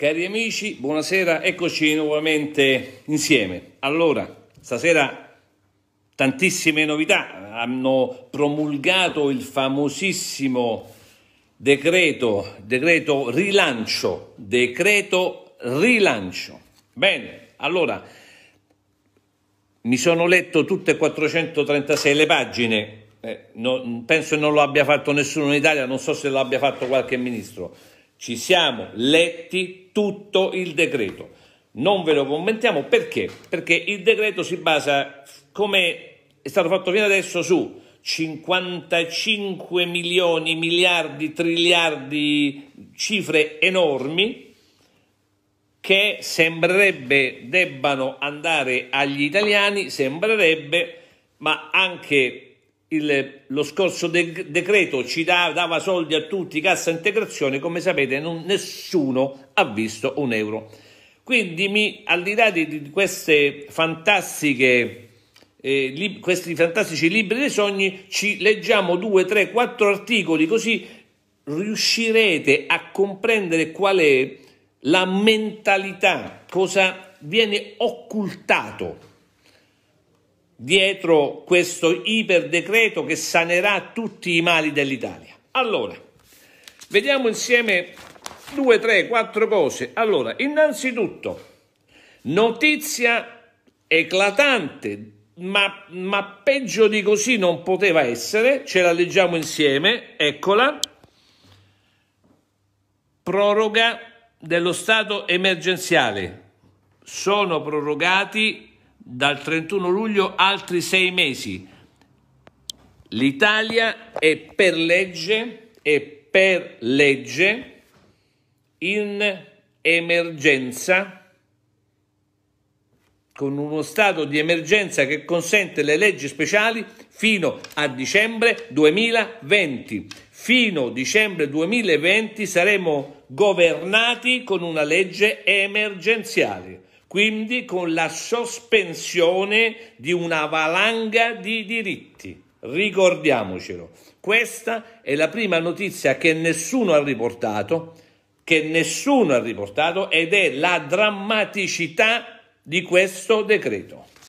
Cari amici, buonasera, eccoci nuovamente insieme. Allora, stasera tantissime novità, hanno promulgato il famosissimo decreto, decreto rilancio, decreto rilancio. Bene, allora, mi sono letto tutte 436 le pagine, eh, no, penso che non lo abbia fatto nessuno in Italia, non so se lo abbia fatto qualche ministro ci siamo letti tutto il decreto. Non ve lo commentiamo perché? Perché il decreto si basa, come è stato fatto fino adesso, su 55 milioni, miliardi, triliardi, cifre enormi che sembrerebbe debbano andare agli italiani, sembrerebbe, ma anche il, lo scorso de- decreto ci da- dava soldi a tutti, cassa integrazione, come sapete non, nessuno ha visto un euro. Quindi mi, al di là di, di queste fantastiche, eh, li, questi fantastici libri dei sogni, ci leggiamo due, tre, quattro articoli così riuscirete a comprendere qual è la mentalità, cosa viene occultato dietro questo iperdecreto che sanerà tutti i mali dell'Italia. Allora, vediamo insieme due, tre, quattro cose. Allora, innanzitutto, notizia eclatante, ma, ma peggio di così non poteva essere, ce la leggiamo insieme, eccola, proroga dello stato emergenziale. Sono prorogati dal 31 luglio altri sei mesi. L'Italia è per legge, è per legge in emergenza con uno stato di emergenza che consente le leggi speciali fino a dicembre 2020. Fino a dicembre 2020 saremo governati con una legge emergenziale quindi con la sospensione di una valanga di diritti. Ricordiamocelo, questa è la prima notizia che nessuno ha riportato, che nessuno ha riportato ed è la drammaticità di questo decreto.